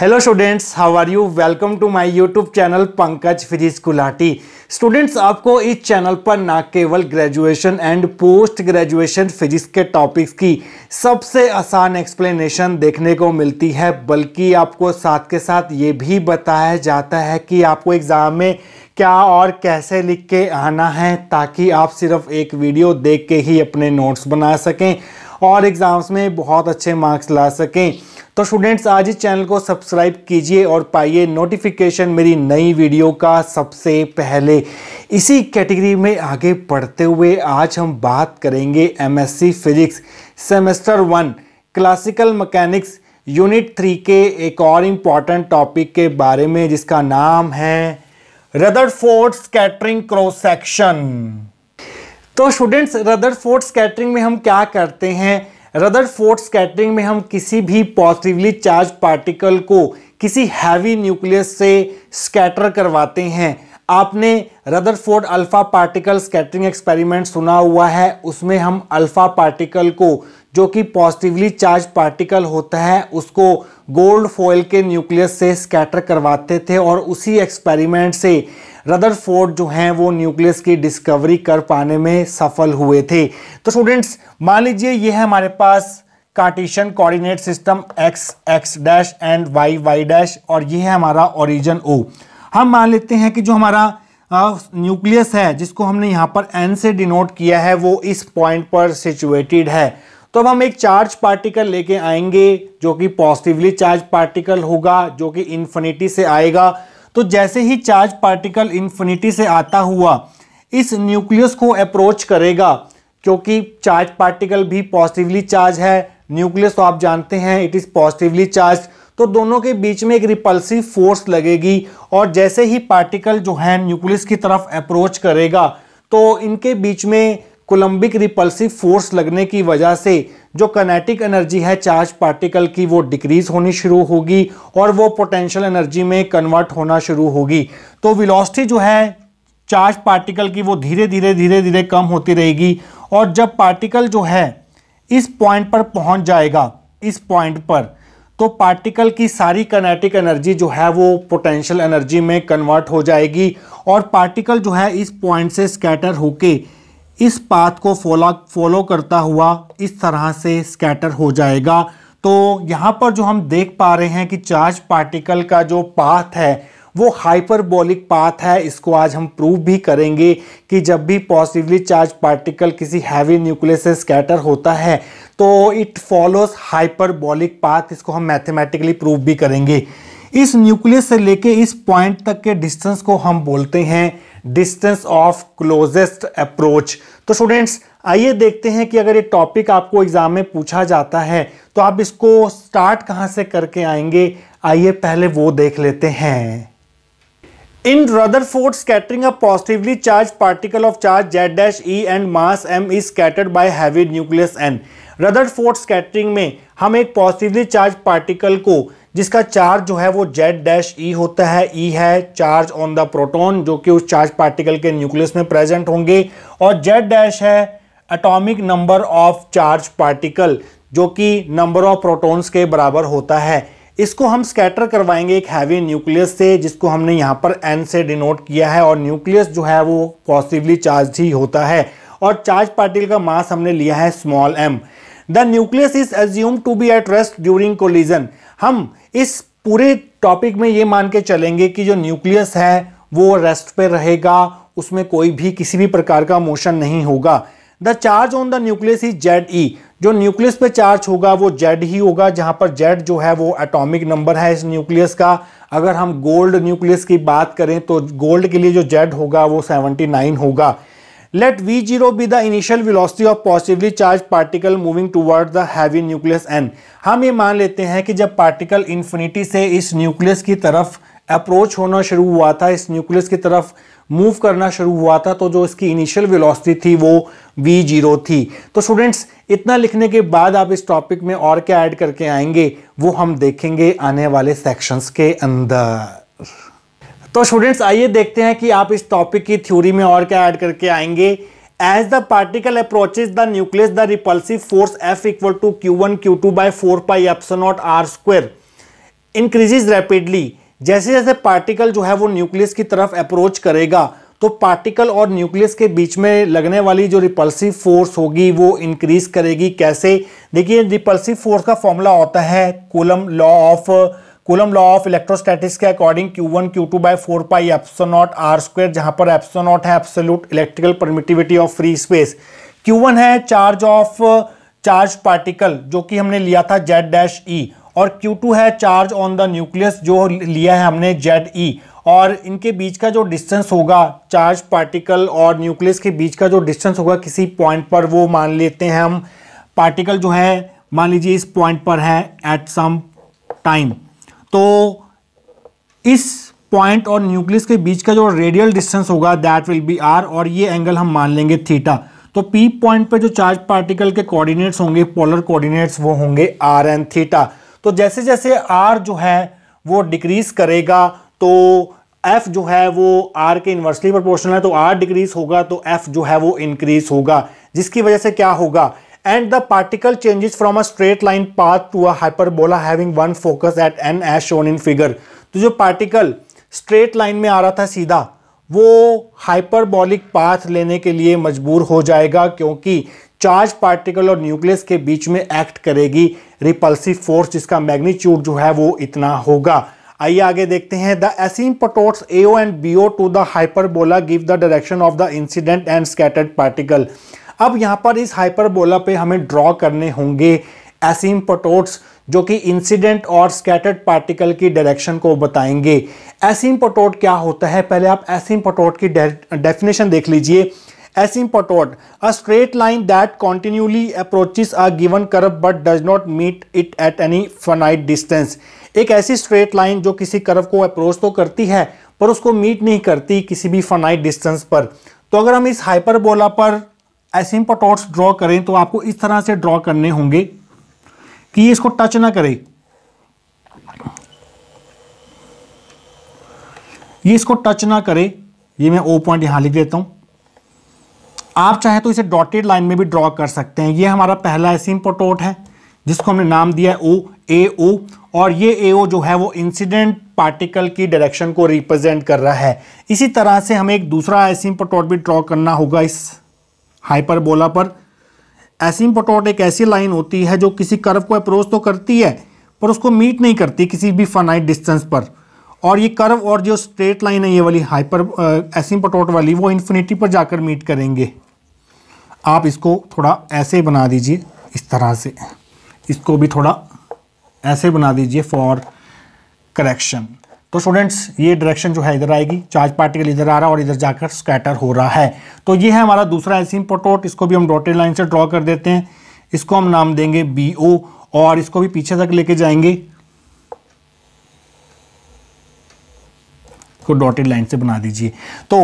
Hello students how are you welcome to my YouTube channel Pankaj physics Gulati students आपको इस channel पर ना केवल graduation and post graduation physics के टॉपिक्स की सबसे आसान एक्सप्लेनेशन देखने को मिलती है बल्कि आपको साथ के साथ ये भी बताया जाता है कि आपको एग्ज़ाम में क्या और कैसे लिख के आना है ताकि आप सिर्फ एक वीडियो देख के ही अपने नोट्स बना सकें और एग्ज़ाम्स में बहुत अच्छे मार्क्स ला सकें तो स्टूडेंट्स आज इस चैनल को सब्सक्राइब कीजिए और पाइए नोटिफिकेशन मेरी नई वीडियो का सबसे पहले इसी कैटेगरी में आगे बढ़ते हुए आज हम बात करेंगे MSc physics semester one classical mechanics unit three के एक और इम्पॉर्टेंट टॉपिक के बारे में जिसका नाम है Rutherford scattering cross section तो स्टूडेंट्स रदर फोर्ट स्कैटरिंग में हम क्या करते हैं रदर फोर्ट स्कैटरिंग में हम किसी भी पॉजिटिवली चार्ज पार्टिकल को किसी हैवी न्यूक्लियस से स्कैटर करवाते हैं आपने Rutherford alpha particle scattering experiment सुना हुआ है उसमें हम अल्फा पार्टिकल को जो कि पॉजिटिवली चार्ज पार्टिकल होता है उसको गोल्ड फॉयल के न्यूक्लियस से स्कैटर करवाते थे और उसी एक्सपेरिमेंट से रदरफोर्ड जो हैं वो न्यूक्लियस की डिस्कवरी कर पाने में सफल हुए थे तो स्टूडेंट्स मान लीजिए ये है हमारे पास Cartesian coordinate system x x dash and y y dash और ये है हमारा ओरिजन ओ हम मान लेते हैं कि जो हमारा न्यूक्लियस है जिसको हमने यहाँ पर एन से डिनोट किया है वो इस पॉइंट पर सिचुएटेड है तो अब हम एक चार्ज पार्टिकल लेके आएंगे जो कि पॉजिटिवली चार्ज पार्टिकल होगा जो कि इन्फिनिटी से आएगा तो जैसे ही चार्ज पार्टिकल इन्फिनिटी से आता हुआ इस न्यूक्लियस को अप्रोच करेगा क्योंकि चार्ज पार्टिकल भी पॉजिटिवली चार्ज है न्यूक्लियस तो आप जानते हैं इट इज़ पॉजिटिवली चार्ज तो दोनों के बीच में एक रिपल्सिव फोर्स लगेगी और जैसे ही पार्टिकल जो है न्यूक्लियस की तरफ अप्रोच करेगा तो इनके बीच में कोलंबिक रिपल्सिव फोर्स लगने की वजह से जो कनेटिक एनर्जी है चार्ज पार्टिकल की वो डिक्रीज होनी शुरू होगी और वो पोटेंशियल एनर्जी में कन्वर्ट होना शुरू होगी तो विलोसिटी जो है चार्ज पार्टिकल की वो धीरे धीरे धीरे धीरे कम होती रहेगी और जब पार्टिकल जो है इस पॉइंट पर पहुंच जाएगा इस पॉइंट पर तो पार्टिकल की सारी कनेटिक एनर्जी जो है वो पोटेंशियल एनर्जी में कन्वर्ट हो जाएगी और पार्टिकल जो है इस पॉइंट से स्कैटर होकर इस पाथ को फॉलो फॉलो करता हुआ इस तरह से स्कैटर हो जाएगा तो यहाँ पर जो हम देख पा रहे हैं कि चार्ज पार्टिकल का जो पाथ है वो हाइपरबोलिक पाथ है इसको आज हम प्रूव भी करेंगे कि जब भी पॉसिबली चार्ज पार्टिकल किसी हैवी न्यूक्लियस से स्कैटर होता है तो इट फॉलोज हाइपरबोलिक पाथ इसको हम मैथमेटिकली प्रूव भी करेंगे इस न्यूक्लियस से लेके इस पॉइंट तक के डिस्टेंस को हम बोलते हैं डिस्टेंस ऑफ क्लोजेस्ट अप्रोच तो स्टूडेंट्स आइए देखते हैं कि अगर ये टॉपिक आपको एग्जाम में पूछा जाता है तो आप इसको स्टार्ट कहां से करके आएंगे आइए पहले वो देख लेते हैं in Rutherford scattering a positively charge particle of charge Z dash e and mass m is scattered by heavy nucleus N Rutherford scattering में हम एक पॉजिटिवली चार्ज पार्टिकल को जिसका चार्ज जो है वो जेड डैश ई होता है ई e है चार्ज ऑन द प्रोटोन जो कि उस चार्ज पार्टिकल के न्यूक्लियस में प्रेजेंट होंगे और जेड डैश है atomic number of charge particle जो कि नंबर ऑफ प्रोटॉन्स के बराबर होता है इसको हम स्कैटर करवाएंगे एक हैवी न्यूक्लियस से जिसको हमने यहाँ पर एन से डिनोट किया है और न्यूक्लियस जो है वो पॉजिटिवली चार्ज ही होता है और चार्ज पार्टिकल का मास हमने लिया है small m the nucleus is assume to be at rest during collision हम इस पूरे टॉपिक में ये मान के चलेंगे कि जो न्यूक्लियस है वो रेस्ट पे रहेगा उसमें कोई भी किसी भी प्रकार का मोशन नहीं होगा the charge on the nucleus is Z e जो न्यूक्लियस पे चार्ज होगा वो जेड ही होगा जहाँ पर जेड जो है वो एटॉमिक नंबर है इस न्यूक्लियस का अगर हम गोल्ड न्यूक्लियस की बात करें तो गोल्ड के लिए जो जेड होगा वो 79 होगा Let v0 be the initial velocity of positively charged particle moving towards the heavy nucleus n. हम ये मान लेते हैं कि जब पार्टिकल इन्फिनिटी से इस न्यूक्लियस की तरफ अप्रोच होना शुरू हुआ था इस न्यूक्लियस की तरफ मूव करना शुरू हुआ था तो जो इसकी इनिशियल वेलोसिटी थी वो वी जीरो थी तो स्टूडेंट्स इतना लिखने के बाद आप इस टॉपिक में और क्या ऐड करके आएंगे वो हम देखेंगे आने वाले सेक्शंस के अंदर तो स्टूडेंट्स आइए देखते हैं कि आप इस टॉपिक की थ्योरी में और क्या ऐड करके आएंगे as the particle approaches the nucleus the repulsive force F equal to q one q two by four pi epsilon nought r square increases rapidly जैसे जैसे पार्टिकल जो है वो न्यूक्लियस की तरफ अप्रोच करेगा तो पार्टिकल और न्यूक्लियस के बीच में लगने वाली जो रिपल्सिव फोर्स होगी वो इंक्रीज करेगी कैसे देखिए रिपल्सिव फोर्स का फॉर्मूला होता है Coulomb law of Coulomb law of electrostatics के according q one q two by four pi epsilon nought r square जहां पर नॉट है absolute electrical permittivity of free space q one है charge of charge particle जो कि हमने लिया था जेड डैश ई और क्यू टू है चार्ज ऑन द न्यूक्लियस जो लिया है हमने जेड ई e। और इनके बीच का जो डिस्टेंस होगा चार्ज पार्टिकल और न्यूक्लियस के बीच का जो डिस्टेंस होगा किसी पॉइंट पर वो मान लेते हैं हम पार्टिकल जो है मान लीजिए इस पॉइंट पर है एट सम टाइम तो इस पॉइंट और न्यूक्लियस के बीच का जो रेडियल डिस्टेंस होगा दैट विल बी आर और ये एंगल हम मान लेंगे थीटा तो पी पॉइंट पे जो चार्ज पार्टिकल के कोऑर्डिनेट्स होंगे पोलर कोऑर्डिनेट्स वो होंगे आर एंड थीटा तो जैसे जैसे आर जो है वो डिक्रीज करेगा तो एफ जो है वो आर के इन्वर्सली प्रोपोर्शनल है तो आर डिक्रीज होगा तो एफ जो है वो इंक्रीज होगा जिसकी वजह से क्या होगा and the particle changes from a straight line path to a hyperbola having one focus at n as shown in figure तो जो पार्टिकल स्ट्रेट लाइन में आ रहा था सीधा वो हाइपरबॉलिक पाथ लेने के लिए मजबूर हो जाएगा क्योंकि चार्ज पार्टिकल और न्यूक्लियस के बीच में एक्ट करेगी रिपल्सिव फोर्स जिसका मैग्नीट्यूड जो है वो इतना होगा आइए आगे देखते हैं the asymptotes A and B to the hyperbola give the direction of the incident and scattered particle अब यहाँ पर इस हाइपरबोला पे हमें ड्रॉ करने होंगे एसिम पटोट्स जो कि इंसिडेंट और स्कैटर्ड पार्टिकल की डायरेक्शन को बताएंगे एसिम पटोट क्या होता है पहले आप एसिम पटोट की डेफिनेशन देख लीजिए asymptote a straight line that continuously approaches a given curve but does not meet it at any finite distance एक ऐसी स्ट्रेट लाइन जो किसी कर्व को अप्रोच तो करती है पर उसको मीट नहीं करती किसी भी फनाइट डिस्टेंस पर तो अगर हम इस हाइपरबोला पर एसिम्पोटोट्स ड्रॉ करें तो आपको इस तरह से ड्रॉ करने होंगे कि ये इसको टच ना करे ये इसको टच ना करे ये मैं ओ पॉइंट यहां लिख देता हूं आप चाहे तो इसे डॉटेड लाइन में भी ड्रॉ कर सकते हैं ये हमारा पहला एसिम्पोटोट है जिसको हमने नाम दिया है ओ ए ओ और ये ए ओ जो है वो इंसिडेंट पार्टिकल की डायरेक्शन को रिप्रेजेंट कर रहा है इसी तरह से हमें एक दूसरा एसिम्पोटोट भी ड्रॉ करना होगा इस हाइपरबोला पर एसिम्पटोट एक ऐसी लाइन होती है जो किसी कर्व को अप्रोच तो करती है पर उसको मीट नहीं करती किसी भी फाइनाइट डिस्टेंस पर और ये कर्व और जो स्ट्रेट लाइन है ये वाली हाइपर एसिम्पटोट वाली वो इन्फिनिटी पर जाकर मीट करेंगे आप इसको थोड़ा ऐसे बना दीजिए इस तरह से इसको भी थोड़ा ऐसे बना दीजिए फॉर करेक्शन तो स्टूडेंट्स ये डायरेक्शन जो है इधर आएगी चार्ज पार्टिकल इधर आ रहा है और इधर जाकर स्कैटर हो रहा है तो ये है हमारा दूसरा एसिम पोटोट इसको भी हम डॉटेड लाइन से ड्रॉ कर देते हैं इसको हम नाम देंगे बी ओ और इसको भी पीछे तक लेके जाएंगे को डॉटेड लाइन से बना दीजिए तो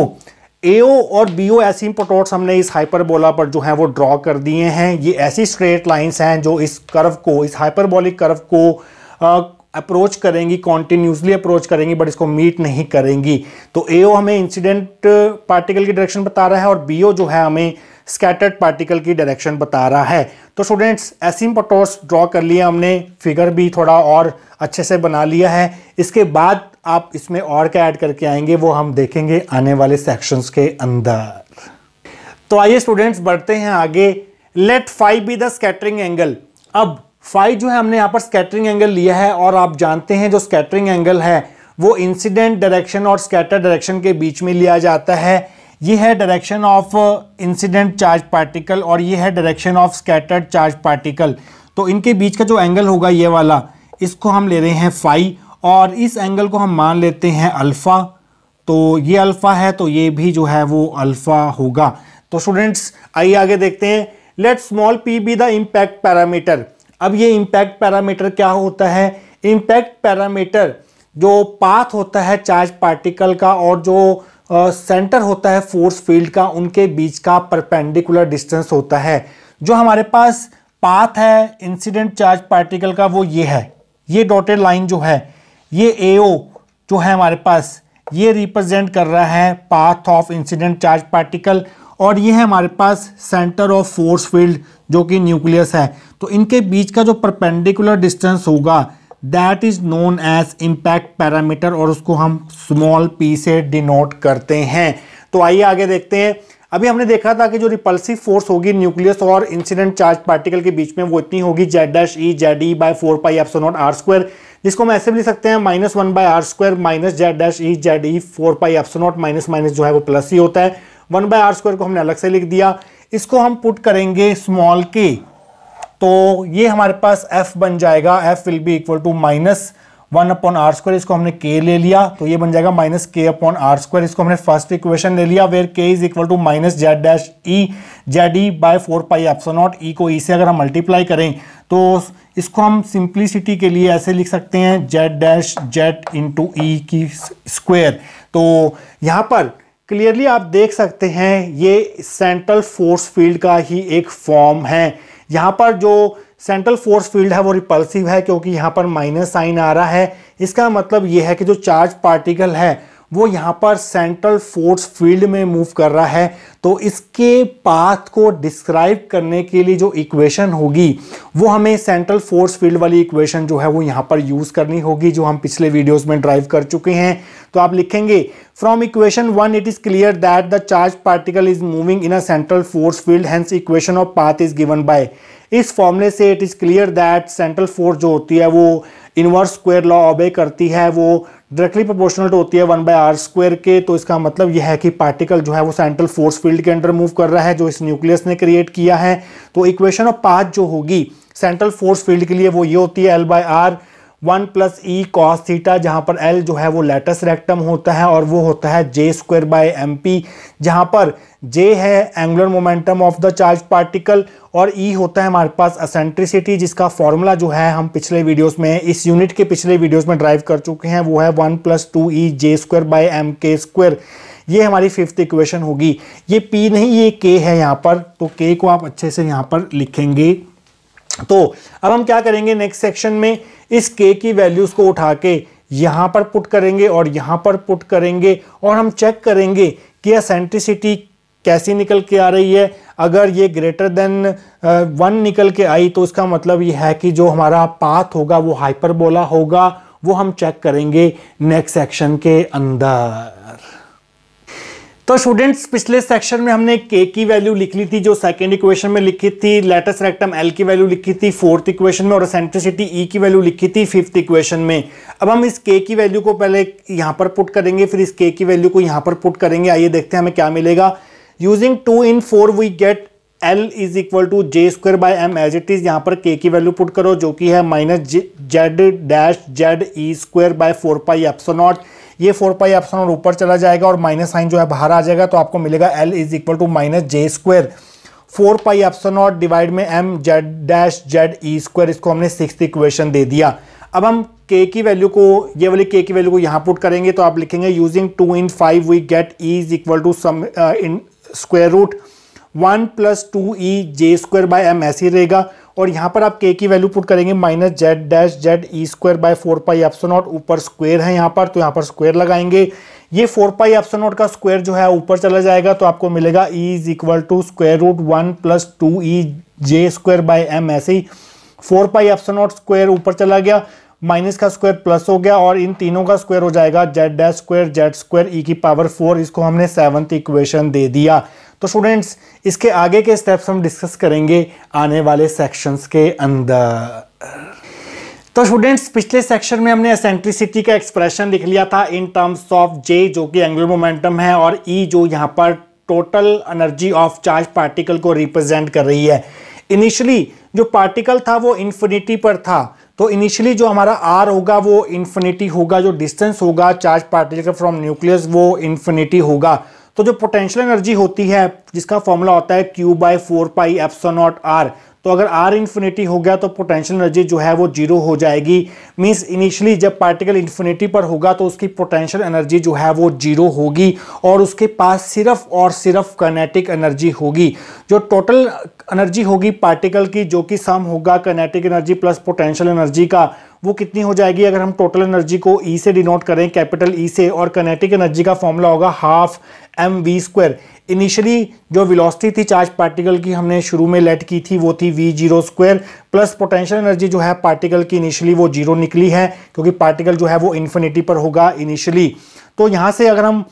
एओ और बी ओ ऐसी इंपोटोट्स हमने इस हाइपरबोला पर जो है वो ड्रॉ कर दिए हैं ये ऐसी स्ट्रेट लाइन्स हैं जो इस कर्व को इस हाइपरबोलिक कर्व को आ, अप्रोच करेंगी कॉन्टिन्यूसली अप्रोच करेंगी बट इसको मीट नहीं करेंगी तो ए ओ हमें इंसिडेंट पार्टिकल uh, की डायरेक्शन बता रहा है और बी ओ जो है हमें स्कैटर्ड पार्टिकल की डायरेक्शन बता रहा है तो स्टूडेंट्स एसिम पटोर्स ड्रॉ कर लिया हमने फिगर भी थोड़ा और अच्छे से बना लिया है इसके बाद आप इसमें और क्या ऐड करके आएंगे वो हम देखेंगे आने वाले सेक्शंस के अंदर तो आइए स्टूडेंट्स बढ़ते हैं आगे let five be the scattering angle अब फाइव जो है हमने यहाँ पर स्कैटरिंग एंगल लिया है और आप जानते हैं जो स्कैटरिंग एंगल है वो इंसिडेंट डायरेक्शन और स्कैटर डायरेक्शन के बीच में लिया जाता है ये है direction of incident charge particle और ये है direction of scattered charge particle तो इनके बीच का जो एंगल होगा ये वाला इसको हम ले रहे हैं फाई और इस एंगल को हम मान लेते हैं अल्फ़ा तो ये अल्फ़ा है तो ये भी जो है वो अल्फ़ा होगा तो स्टूडेंट्स आइए आगे देखते हैं let small P be the impact parameter अब ये इम्पैक्ट पैरामीटर क्या होता है इम्पैक्ट पैरामीटर जो पाथ होता है चार्ज पार्टिकल का और जो सेंटर होता है फोर्स फील्ड का उनके बीच का परपेंडिकुलर डिस्टेंस होता है जो हमारे पास पाथ है इंसिडेंट चार्ज पार्टिकल का वो ये है ये डॉटेड लाइन जो है ये ए जो है हमारे पास ये रिप्रेजेंट कर रहा है path of incident charge particle और ये है हमारे पास सेंटर ऑफ फोर्स फील्ड जो कि न्यूक्लियस है तो इनके बीच का जो परपेंडिकुलर डिस्टेंस होगा that is known as impact parameter और उसको हम स्मॉल पी से डिनोट करते हैं तो आइए आगे देखते हैं अभी हमने देखा था कि जो रिपल्सिव फोर्स होगी न्यूक्लियस और इंसिडेंट चार्ज पार्टिकल के बीच में वो इतनी होगी Z dash E Z E by four pi F naught R square जिसको हम ऐसे भी लिख सकते हैं minus one by R square minus Z dash E Z E four pi F naught minus minus जो है वो प्लस ही होता है वन बाय आर स्क्वायर को हमने अलग से लिख दिया इसको हम पुट करेंगे स्मॉल के तो ये हमारे पास एफ बन जाएगा F will be equal to minus one upon R square इसको हमने के ले लिया तो ये बन जाएगा माइनस के अपॉन आर स्क्वायर इसको हमने फर्स्ट इक्वेशन ले लिया where K is equal to minus Z dash E Z E by four pi epsilon naught E को ई e से अगर हम मल्टीप्लाई करें तो इसको हम सिंप्लिसिटी के लिए ऐसे लिख सकते हैं Z dash Z into E की स्क्वेयर तो यहाँ पर क्लियरली आप देख सकते हैं ये सेंट्रल फोर्स फील्ड का ही एक फॉर्म है यहाँ पर जो सेंट्रल फोर्स फील्ड है वो रिपल्सिव है क्योंकि यहाँ पर माइनस साइन आ रहा है इसका मतलब ये है कि जो चार्ज पार्टिकल है वो यहाँ पर सेंट्रल फोर्स फील्ड में मूव कर रहा है तो इसके पाथ को डिस्क्राइब करने के लिए जो इक्वेशन होगी वो हमें सेंट्रल फोर्स फील्ड वाली इक्वेशन जो है वो यहाँ पर यूज़ करनी होगी जो हम पिछले वीडियोस में ड्राइव कर चुके हैं तो आप लिखेंगे from equation one it is clear that the charge particle is moving in a central force field hence equation of path is given by इस फॉर्मूले से it is clear that central force जो होती है वो इनवर्स स्क्वेयर लॉ ऑबे करती है वो डायरेक्टली प्रोपोर्शनल टू होती है वन बाय आर स्क्वेयर के तो इसका मतलब यह है कि पार्टिकल जो है वो सेंट्रल फोर्स फील्ड के अंडर मूव कर रहा है जो इस न्यूक्लियस ने क्रिएट किया है तो इक्वेशन ऑफ पाथ जो होगी सेंट्रल फोर्स फील्ड के लिए वो ये होती है L by R one plus E cos theta जहाँ पर एल जो है वो लेटस रेक्टम होता है और वो होता है J square by M P जहाँ पर जे है angular momentum of the charge particle और ई e होता है हमारे पास असेंट्रिसिटी जिसका फॉर्मूला जो है हम पिछले वीडियोस में इस यूनिट के पिछले वीडियोस में ड्राइव कर चुके हैं वो है one plus two E J square by M K square ये हमारी फिफ्थ इक्वेशन होगी ये पी नहीं ये के है यहाँ पर तो के को आप अच्छे से यहाँ पर लिखेंगे तो अब हम क्या करेंगे नेक्स्ट सेक्शन में इस के की वैल्यूज़ को उठा के यहाँ पर पुट करेंगे और यहाँ पर पुट करेंगे और हम चेक करेंगे कि असेंट्रिसिटी कैसी निकल के आ रही है अगर ये ग्रेटर देन वन निकल के आई तो इसका मतलब ये है कि जो हमारा पाथ होगा वो हाइपरबोला होगा वो हम चेक करेंगे नेक्स्ट सेक्शन के अंदर तो स्टूडेंट्स पिछले सेक्शन में हमने के की वैल्यू लिख ली थी जो सेकेंड इक्वेशन में लिखी थी लेटेस्ट रेक्टम एल की वैल्यू लिखी थी फोर्थ इक्वेशन में और सेंट्रिसिटी ई e की वैल्यू लिखी थी फिफ्थ इक्वेशन में अब हम इस के की वैल्यू को पहले यहाँ पर पुट करेंगे फिर इस के की वैल्यू को यहाँ पर पुट करेंगे आइए देखते हैं हमें क्या मिलेगा using two in four we get L is equal to J square by M as it is यहाँ पर के की वैल्यू पुट करो जो कि है minus Z dash Z E square by four pi epsilon naught ये फोर पाई ऑप्शन और ऊपर चला जाएगा और माइनस साइन जो है बाहर आ जाएगा तो आपको मिलेगा L is equal to minus J square four pi epsilon और डिवाइड में एम जेड डैश जेड ई स्क्वेयर इसको हमने सिक्स इक्वेशन दे दिया अब हम के की वैल्यू को ये वाली के की वैल्यू को यहाँ पुट करेंगे तो आप लिखेंगे using two in five we get E is equal to sum in square root one plus two E J square by M ऐसे ही रहेगा और यहाँ पर आप के की वैल्यू पुट करेंगे minus Z dash Z E square by four pi epsilon naught ऊपर स्क्वायर है यहाँ पर तो यहाँ पर स्क्वायर लगाएंगे ये फोर पाई एप्सो नॉट का स्क्वायर जो है ऊपर चला जाएगा तो आपको मिलेगा E is equal to square root one plus two E J square by M ऐसे ही four pi epsilon not square ऊपर चला गया माइनस का स्क्वायर प्लस हो गया और इन तीनों का स्क्वायर हो जाएगा Z dash square Z square ई की पावर फोर इसको हमने सेवन्थ इक्वेशन दे दिया तो स्टूडेंट्स इसके आगे के स्टेप्स हम डिस्कस करेंगे आने वाले सेक्शंस के अंदर तो स्टूडेंट्स पिछले सेक्शन में हमने असेंट्रिसिटी का एक्सप्रेशन लिख लिया था इन टर्म्स ऑफ जे जो कि एंगुलर मोमेंटम है और ई e, जो यहाँ पर total energy of charge particle को रिप्रेजेंट कर रही है इनिशियली जो पार्टिकल था वो इन्फिनिटी पर था तो इनिशियली जो हमारा आर होगा वो इन्फिनिटी होगा जो डिस्टेंस होगा चार्ज पार्टिकल फ्रॉम न्यूक्लियस वो इन्फिनिटी होगा तो जो पोटेंशियल एनर्जी होती है जिसका फॉर्मूला होता है Q by four pi naught R तो अगर आर इन्फिनिटी हो गया तो पोटेंशियल एनर्जी जो है वो जीरो हो जाएगी मीन्स इनिशियली जब पार्टिकल इन्फिनिटी पर होगा तो उसकी पोटेंशियल एनर्जी जो है वो जीरो होगी और उसके पास सिर्फ और सिर्फ कनेटिक एनर्जी होगी जो टोटल एनर्जी होगी पार्टिकल की जो कि सम होगा kinetic energy plus potential energy का वो कितनी हो जाएगी अगर हम टोटल एनर्जी को ई e से डिनोट करें कैपिटल ई e से और कनेटिक एनर्जी का फॉर्मूला होगा half M V square initially जो वेलोसिटी थी चार्ज पार्टिकल की हमने शुरू में लेट की थी वो थी V zero square plus potential energy जो है पार्टिकल की इनिशियली वो जीरो निकली है क्योंकि पार्टिकल जो है वो इन्फिनिटी पर होगा इनिशियली तो यहाँ से अगर हम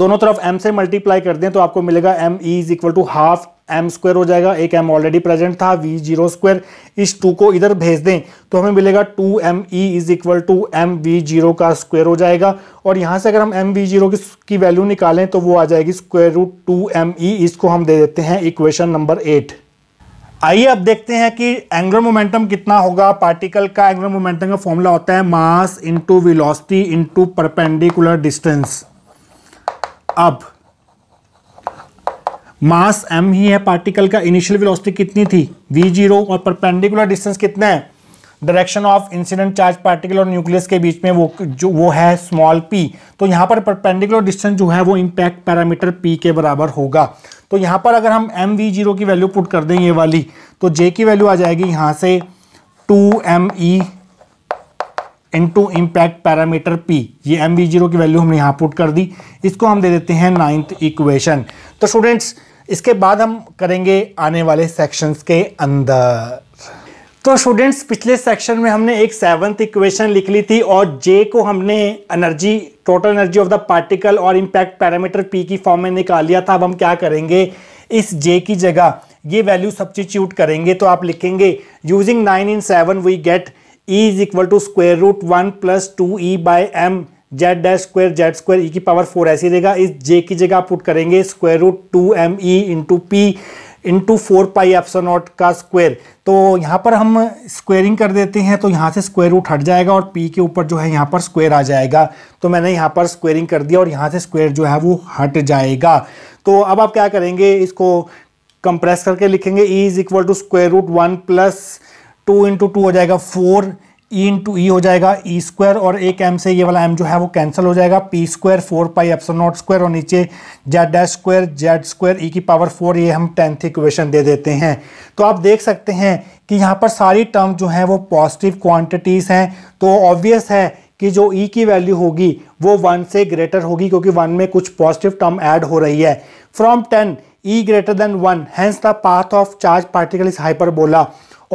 दोनों तरफ m से मल्टीप्लाई कर दें तो आपको मिलेगा m E is equal to half M square हो जाएगा एक एम ऑलरेडी प्रेजेंट था वी जीरो स्क्वायर इस टू को इधर भेज दें तो हमें मिलेगा two M E is equal to M V zero का स्क्वायर हो जाएगा और यहां से अगर हम एम वी जीरो की वैल्यू निकालें तो वो आ जाएगी square root two M E इसको हम दे देते हैं इक्वेशन नंबर एट आइए अब देखते हैं कि एंगुलर मोमेंटम कितना होगा पार्टिकल का एंगुलर मोमेंटम का फॉर्मूला होता है mass into velocity into perpendicular distance अब मास m ही है पार्टिकल का इनिशियल वेलोसिटी कितनी थी वी जीरो और परपेंडिकुलर डिस्टेंस कितना है direction of incident charge particle और न्यूक्लियस के बीच में वो जो वो है स्मॉल p तो यहाँ पर परपेंडिकुलर डिस्टेंस जो है वो इम्पैक्ट पैरामीटर p के बराबर होगा तो यहाँ पर अगर हम एम वी जीरो की वैल्यू पुट कर दें ये वाली तो जे की वैल्यू आ जाएगी यहाँ से two M E into impact parameter P ये एम वी जीरो की वैल्यू हमने यहाँ पुट कर दी इसको हम दे देते हैं नाइन्थ इक्वेशन तो स्टूडेंट्स इसके बाद हम करेंगे आने वाले सेक्शंस के अंदर तो स्टूडेंट्स पिछले सेक्शन में हमने एक सेवन्थ इक्वेशन लिख ली थी और जे को हमने energy total energy of the particle और इम्पैक्ट पैरामीटर पी की फॉर्म में निकाल लिया था अब हम क्या करेंगे इस जे की जगह ये वैल्यू सब्सटीट्यूट करेंगे तो आप लिखेंगे using nine in seven we get E is equal to square root one plus two E by M Z dash square Z square ई की पावर फोर ऐसी रहेगा इस जे की जगह आप पुट करेंगे square root two M E into P into four pi epsilon naught का square तो यहाँ पर हम स्क्वेयरिंग कर देते हैं तो यहाँ से स्क्वायर रूट हट जाएगा और पी के ऊपर जो है यहाँ पर स्क्वायर आ जाएगा तो मैंने यहाँ पर स्क्वेयरिंग कर दिया और यहाँ से स्क्वायर जो है वो हट जाएगा तो अब आप क्या करेंगे इसको कंप्रेस करके लिखेंगे E is equal to square root one plus two into two हो जाएगा फोर ई इंटू ई हो जाएगा ई e स्क्वायर और एक एम से ये वाला एम जो है वो कैंसिल हो जाएगा P square four pi epsilon not square और नीचे Z dash square Z square ई की पावर फोर ये हम टेंथ इक्वेशन दे देते हैं तो आप देख सकते हैं कि यहाँ पर सारी टर्म जो हैं वो पॉजिटिव क्वान्टिटीज़ हैं तो ऑब्वियस है कि जो ई e की वैल्यू होगी वो वन से ग्रेटर होगी क्योंकि वन में कुछ पॉजिटिव टर्म ऐड हो रही है from ten E greater than one hence the path of charge particle is hyperbola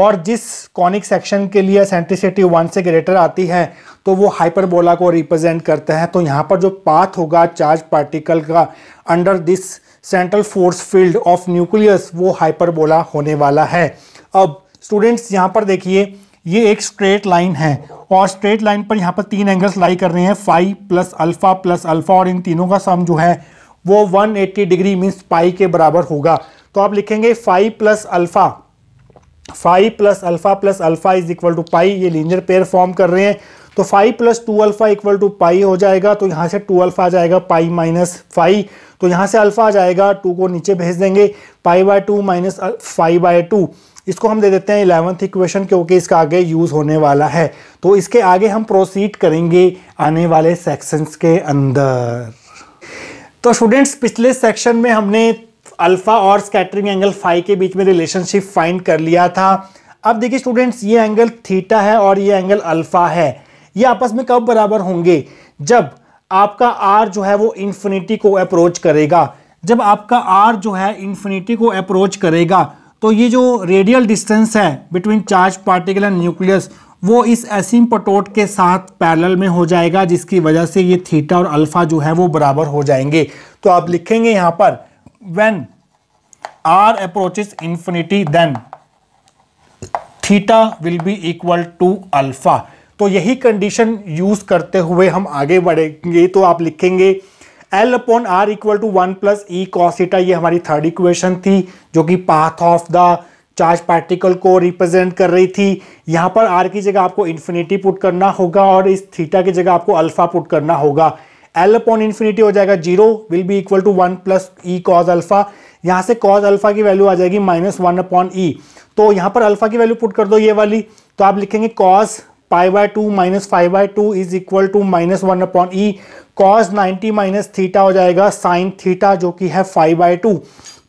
और जिस कॉनिक सेक्शन के लिए सेंट्रिसिटी वन से ग्रेटर आती है तो वो हाइपरबोला को रिप्रेजेंट करता है तो यहाँ पर जो पाथ होगा चार्ज पार्टिकल का under this central force field of nucleus वो हाइपरबोला होने वाला है अब स्टूडेंट्स यहाँ पर देखिए ये एक स्ट्रेट लाइन है और स्ट्रेट लाइन पर यहाँ पर तीन एंगल्स लाई कर रहे हैं five plus alpha plus alpha और इन तीनों का सम जो है वो 180 डिग्री मीन्स पाई के बराबर होगा तो आप लिखेंगे five plus alpha five plus alpha plus alpha is equal to pi ये लीनियर पेयर फॉर्म कर रहे हैं तो five plus two alpha equal to pi हो जाएगा तो यहाँ से टू अल्फा आ जाएगा पाई माइनस फाइव तो यहाँ से अल्फा आ जाएगा टू को नीचे भेज देंगे pi by two minus five by two इसको हम दे देते हैं इलेवंथ इक्वेशन क्योंकि इसका आगे यूज़ होने वाला है तो इसके आगे हम प्रोसीड करेंगे आने वाले सेक्शंस के अंदर तो स्टूडेंट्स पिछले सेक्शन में हमने अल्फा और स्कैटरिंग एंगल फाइव के बीच में रिलेशनशिप फाइंड कर लिया था अब देखिए स्टूडेंट्स ये एंगल थीटा है और ये एंगल अल्फा है ये आपस में कब बराबर होंगे जब आपका आर जो है वो इन्फिनिटी को अप्रोच करेगा जब आपका आर जो है इन्फिनिटी को अप्रोच करेगा तो ये जो रेडियल डिस्टेंस है between charge particle and nucleus वो इस असीम पटोट के साथ पैरल में हो जाएगा जिसकी वजह से ये थीटा और अल्फा जो है वो बराबर हो जाएंगे तो आप लिखेंगे यहाँ पर when r approaches infinity then theta will be equal to alpha तो यही कंडीशन यूज करते हुए हम आगे बढ़ेंगे तो आप लिखेंगे L upon R equal to one plus E cos theta ये हमारी थर्ड इक्वेशन थी जो कि path of the charge particle को रिप्रेजेंट कर रही थी यहां पर आर की जगह आपको इन्फिनिटी पुट करना होगा और इस थीटा की जगह आपको अल्फा पुट करना होगा एल अपॉन इन्फिनिटी हो जाएगा zero will be equal to one plus E cos alpha यहाँ से कॉज अल्फा की वैल्यू आ जाएगी माइनस वन अपॉन ई तो यहाँ पर अल्फा की वैल्यू पुट कर दो ये वाली तो आप लिखेंगे cos pi by two minus five by two is equal to minus one upon E cos ninety minus theta हो जाएगा साइन थीटा जो कि है फाइव बाय टू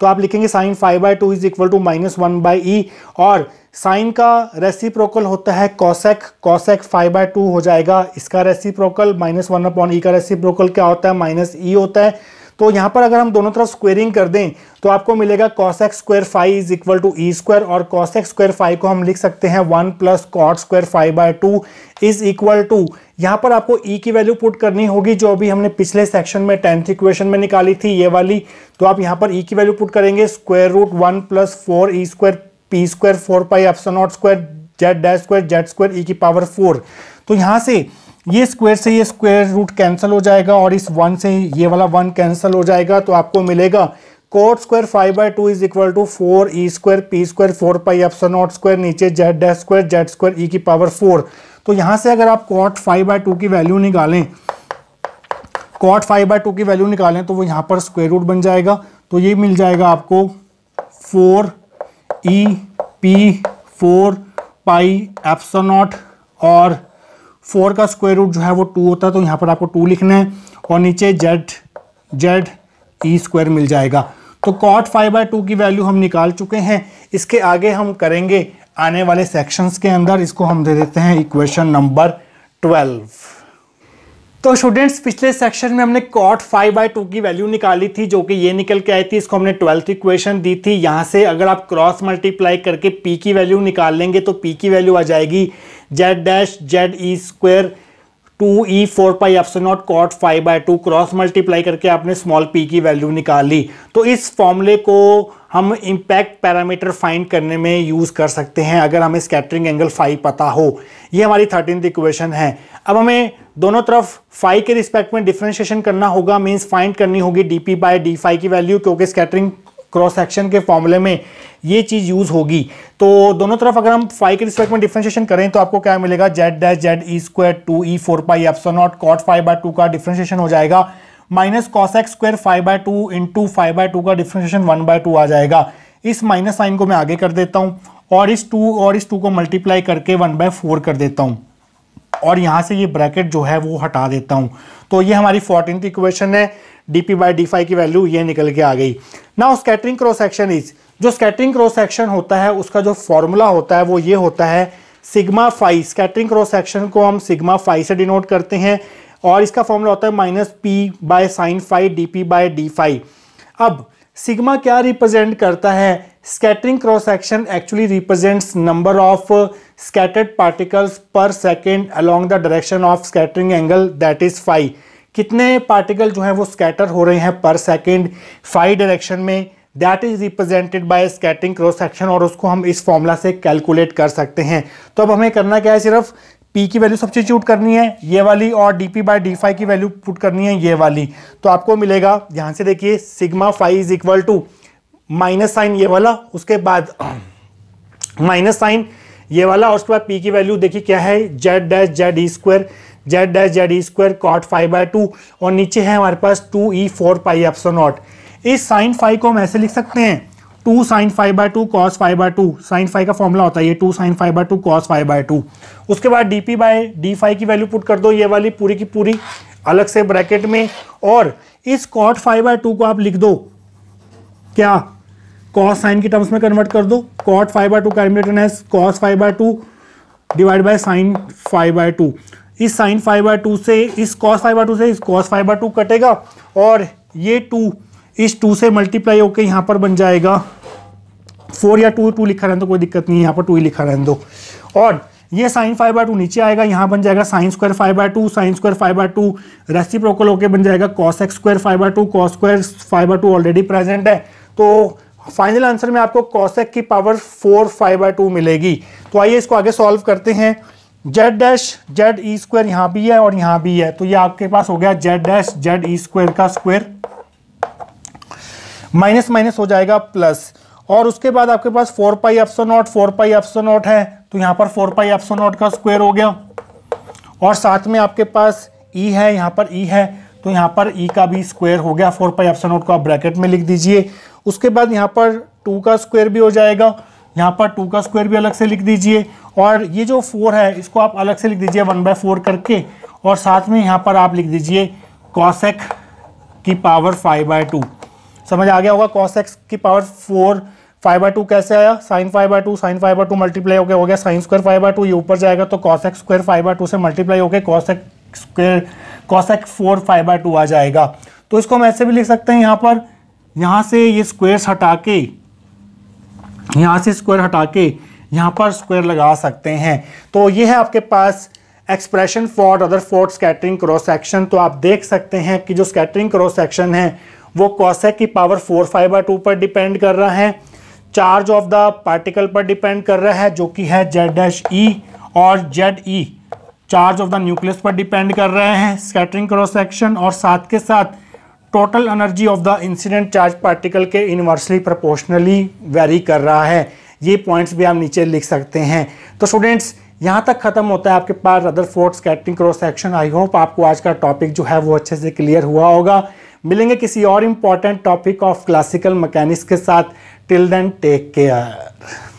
तो आप लिखेंगे sine five by two is equal to minus one by E और sine का रेसिप्रोकल होता है cosec cosec five by two हो जाएगा इसका reciprocal minus one upon E का रेसिप्रोकल क्या होता है माइनस ई e होता है तो यहाँ पर अगर हम दोनों तरफ स्क्वेयरिंग कर दें तो आपको मिलेगा cosec square five is equal to e स्क्वायर और कॉस एक्स स्क्वायर फाइव को हम लिख सकते हैं one plus cot square five by two is equal to यहाँ पर आपको ई e की वैल्यू पुट करनी होगी जो अभी हमने पिछले सेक्शन में टेंथ इक्वेशन में निकाली थी ये वाली तो आप यहाँ पर ई e की वैल्यू पुट करेंगे square root one plus four e square p square four pi epsilon not square z dash square Z square ई की पावर फोर तो यहाँ से ये स्क्वायर से ये स्क्वायर रूट कैंसिल हो जाएगा और इस वन से ये वाला वन कैंसिल हो जाएगा तो आपको मिलेगा cot square five by two is equal to four e square p square four pi epsilon nought square नीचे Z dash square Z square ई की पावर फोर तो यहाँ से अगर आप कॉट फाइव बाई टू की वैल्यू निकालें cot five by two की वैल्यू निकालें तो वो यहाँ पर स्क्वायर रूट बन जाएगा तो ये मिल जाएगा आपको four e p four pi F nought और फोर का स्क्वायर रूट जो है वो टू होता है तो यहाँ पर आपको टू लिखना है और नीचे जेड जेड ई स्क्वायर मिल जाएगा तो कॉट फाइव बाई टू की वैल्यू हम निकाल चुके हैं इसके आगे हम करेंगे आने वाले सेक्शंस के अंदर इसको हम दे देते हैं इक्वेशन नंबर ट्वेल्व तो स्टूडेंट्स पिछले सेक्शन में हमने कॉट फाइव बाई टू की वैल्यू निकाली थी जो कि ये निकल के आई थी इसको हमने ट्वेल्थ इक्वेशन दी थी यहाँ से अगर आप क्रॉस मल्टीप्लाई करके पी की वैल्यू निकाल लेंगे तो पी की वैल्यू आ जाएगी z dash Z E square two e four pi F nought cot five by two cross multiply करके आपने स्मॉल पी की वैल्यू निकाल ली तो इस फॉर्मूले को हम इम्पैक्ट पैरामीटर फाइंड करने में यूज़ कर सकते हैं अगर हमें स्कैटरिंग एंगल फाइव पता हो ये हमारी थर्टीन इक्वेशन है अब हमें दोनों तरफ फाइव के रिस्पेक्ट में डिफ्रेंशिएशन करना होगा मीन्स फाइंड करनी होगी d p by d five की वैल्यू क्योंकि स्कैटरिंग क्रॉस एक्शन के फॉर्मूले में ये चीज़ यूज़ होगी तो दोनों तरफ अगर हम फाइव के रिस्पेक्ट में डिफ्रेंशिएशन करें तो आपको क्या मिलेगा z dash Z E square two e four pi F epsilon nought cot five by two का डिफ्रेंशिएशन हो जाएगा minus cosec square five by two into five by two का डिफ्रेंशिएशन वन बाय टू आ जाएगा इस minus sign को मैं आगे कर देता हूँ और इस टू और इस टू को मल्टीप्लाई करके वन बाय फोर कर देता हूँ और यहाँ से ये ब्रैकेट जो है वो हटा देता हूँ तो ये हमारी फोर्टीन इक्वेशन है d p by d phi की वैल्यू ये निकल के आ गई now scattering cross section is जो स्कैटरिंग क्रॉस सेक्शन होता है उसका जो फॉर्मूला होता है वो ये होता है sigma five scattering cross section को हम सिग्मा फाइव से डिनोट करते हैं और इसका फॉर्मूला होता है minus p by sine five d p by d five अब सिग्मा क्या रिप्रेजेंट करता है scattering cross section actually represents number of scattered particles per second along the direction of scattering angle that is five कितने particle जो हैं वो scatter हो रहे हैं पर सेकेंड फाइव डायरेक्शन में that is represented by scattering cross section और उसको हम इस फॉर्मूला से कैलकुलेट कर सकते हैं तो अब हमें करना क्या है सिर्फ पी की वैल्यू सबसे चूट करनी है ये वाली और d p by d five की वैल्यू पुट करनी है ये वाली तो आपको मिलेगा ध्यान से देखिए sigma five is equal to minus sine ये वाला उसके बाद माइनस साइन ये वाला और उसके बाद पी की वैल्यू देखिए क्या है z dash Z E square z dash Z E square cot five by two और नीचे है हमारे पास two e four pi epsilon nought इस साइन फाइव को हम ऐसे लिख सकते हैं two sine five by two cos five by two sine five का फॉर्मूला होता है ये two sine five by two cos five by two उसके बाद d p by d five की वैल्यू पुट कर दो ये वाली पूरी की पूरी अलग से ब्रैकेट में और इस कॉट फाइव बाय टू को आप लिख दो क्या कॉस साइन की टर्म्स में कन्वर्ट कर दो cot five by two calculated cos five by two divide by sine five by two इस साइन फाइव बाई टू से इस कॉस फाइव बाई टू से इस कॉस फाइव बाई टू कटेगा और ये टू इस टू से मल्टीप्लाई होकर यहाँ पर बन जाएगा फोर या टू टू लिखा रहने तो कोई दिक्कत नहीं है यहाँ पर टू ही लिखा रहने दो और ये साइन फाइव बाय टू नीचे आएगा यहाँ बन जाएगा sine square five by two sine square five by two reciprocal होकर बन जाएगा cosec square five by two cos square five by two already present है तो फाइनल आंसर में आपको एक्स की power four five by two मिलेगी तो आइए इसको आगे सॉल्व करते हैं जेड डैश जेड ई स्क्वायर यहाँ भी है और यहाँ भी है तो ये आपके पास हो गया जेड डैश जेड ई स्क्वायर का स्क्वायर माइनस माइनस हो जाएगा प्लस और उसके बाद आपके पास four pi epsilon nought four pi epsilon nought है तो यहाँ पर फोर पाई एप्सो नॉट का स्क्वायर हो गया और साथ में आपके पास ई e है यहाँ पर ई e है तो यहाँ पर ई e का भी स्क्वायर हो गया फोर पाई एप्सो नॉट को आप ब्रैकेट में लिख दीजिए उसके बाद यहाँ पर टू का स्क्वायर भी हो जाएगा यहाँ पर टू का स्क्वायर भी अलग से लिख दीजिए और ये जो फोर है इसको आप अलग से लिख दीजिए वन बाय फोर करके और साथ में यहाँ पर आप लिख दीजिए कॉसेक की पावर फाइव बाय टू समझ आ गया होगा कॉसेक्स की power four five by two कैसे आया sine five by two sine five by two multiply होकर हो गया sine square five by two ये ऊपर जाएगा तो cosec square five by two से मल्टीप्लाई होकर cosec square cosec four five by two आ जाएगा तो इसको हम ऐसे भी लिख सकते हैं यहाँ पर यहाँ से ये स्क्वेयर्स हटा के यहाँ से स्क्वायर हटा के यहाँ पर स्क्वायर लगा सकते हैं तो ये है आपके पास expression for Rutherford scattering cross section तो आप देख सकते हैं कि जो स्कैटरिंग क्रॉस सेक्शन है वो कॉसेक की power four five by two पर डिपेंड कर रहा है चार्ज ऑफ द पार्टिकल पर डिपेंड कर रहा है जो कि है जेड डैश ई और z e charge of the nucleus पर डिपेंड कर रहे हैं स्कैटरिंग क्रॉस सेक्शन और साथ के साथ total energy of the incident charge particle के इन्वर्सली प्रोपोर्शनली वेरी कर रहा है ये पॉइंट्स भी आप नीचे लिख सकते हैं तो स्टूडेंट्स यहाँ तक खत्म होता है आपके पास Rutherford scattering cross section I hope आपको आज का टॉपिक जो है वो अच्छे से क्लियर हुआ होगा मिलेंगे किसी और important topic of classical mechanics के साथ टिल देन टेक केयर